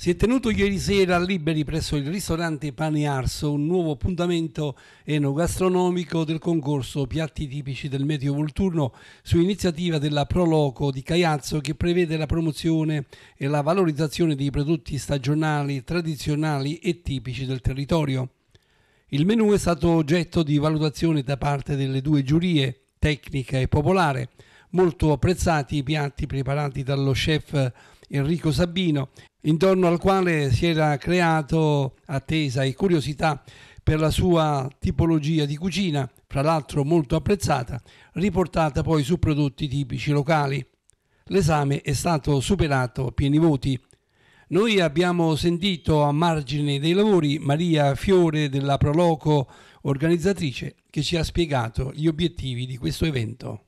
Si è tenuto ieri sera a Liberi presso il ristorante Pane Arso un nuovo appuntamento enogastronomico del concorso Piatti tipici del Medio volturno su iniziativa della Proloco di Caiazzo che prevede la promozione e la valorizzazione dei prodotti stagionali, tradizionali e tipici del territorio. Il menù è stato oggetto di valutazione da parte delle due giurie, tecnica e popolare, molto apprezzati i piatti preparati dallo chef Enrico Sabino, intorno al quale si era creato attesa e curiosità per la sua tipologia di cucina, fra l'altro molto apprezzata, riportata poi su prodotti tipici locali. L'esame è stato superato a pieni voti. Noi abbiamo sentito a margine dei lavori Maria Fiore della Proloco, organizzatrice, che ci ha spiegato gli obiettivi di questo evento.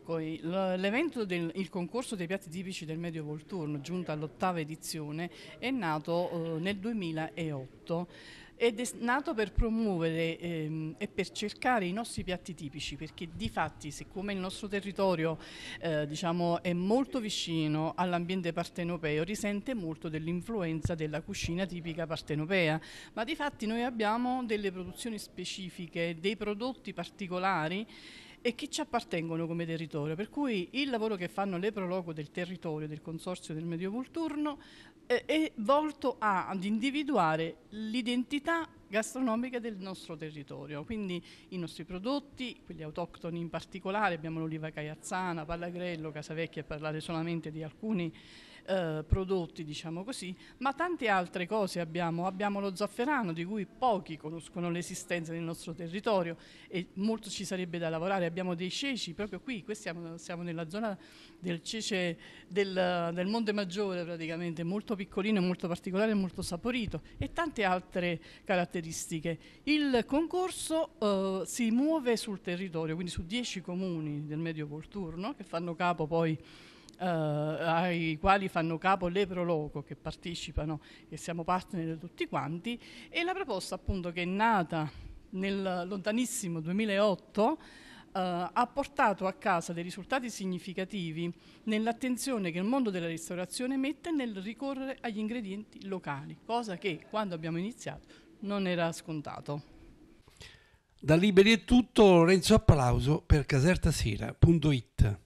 Okay. l'evento del concorso dei piatti tipici del Medio Volturno, giunta all'ottava edizione, è nato eh, nel 2008 ed è nato per promuovere ehm, e per cercare i nostri piatti tipici, perché di fatti, siccome il nostro territorio eh, diciamo, è molto vicino all'ambiente partenopeo, risente molto dell'influenza della cucina tipica partenopea, ma di fatti noi abbiamo delle produzioni specifiche, dei prodotti particolari e che ci appartengono come territorio. Per cui il lavoro che fanno le prologo del territorio del Consorzio del Medio Volturno eh, è volto a, ad individuare l'identità gastronomica del nostro territorio, quindi i nostri prodotti, quelli autoctoni in particolare, abbiamo l'oliva caiazzana, Pallagrello, Casavecchia, a parlare solamente di alcuni eh, prodotti, diciamo così, ma tante altre cose abbiamo. Abbiamo lo zafferano di cui pochi conoscono l'esistenza nel nostro territorio e molto ci sarebbe da lavorare. Abbiamo dei ceci proprio qui, qui siamo, siamo nella zona del cece del, del Monte Maggiore praticamente, molto piccolino, molto particolare, molto saporito e tante altre caratteristiche. Il concorso eh, si muove sul territorio, quindi su dieci comuni del medio Volturno, che fanno capo poi eh, ai quali fanno capo le Proloco che partecipano e siamo partner tutti quanti e la proposta appunto che è nata nel lontanissimo 2008 Uh, eh, ha portato a casa dei risultati significativi nell'attenzione che il mondo della ristorazione mette nel ricorrere agli ingredienti locali, cosa che quando abbiamo iniziato non era scontato. Da Liberi è tutto, Lorenzo Applauso per casertasera.it.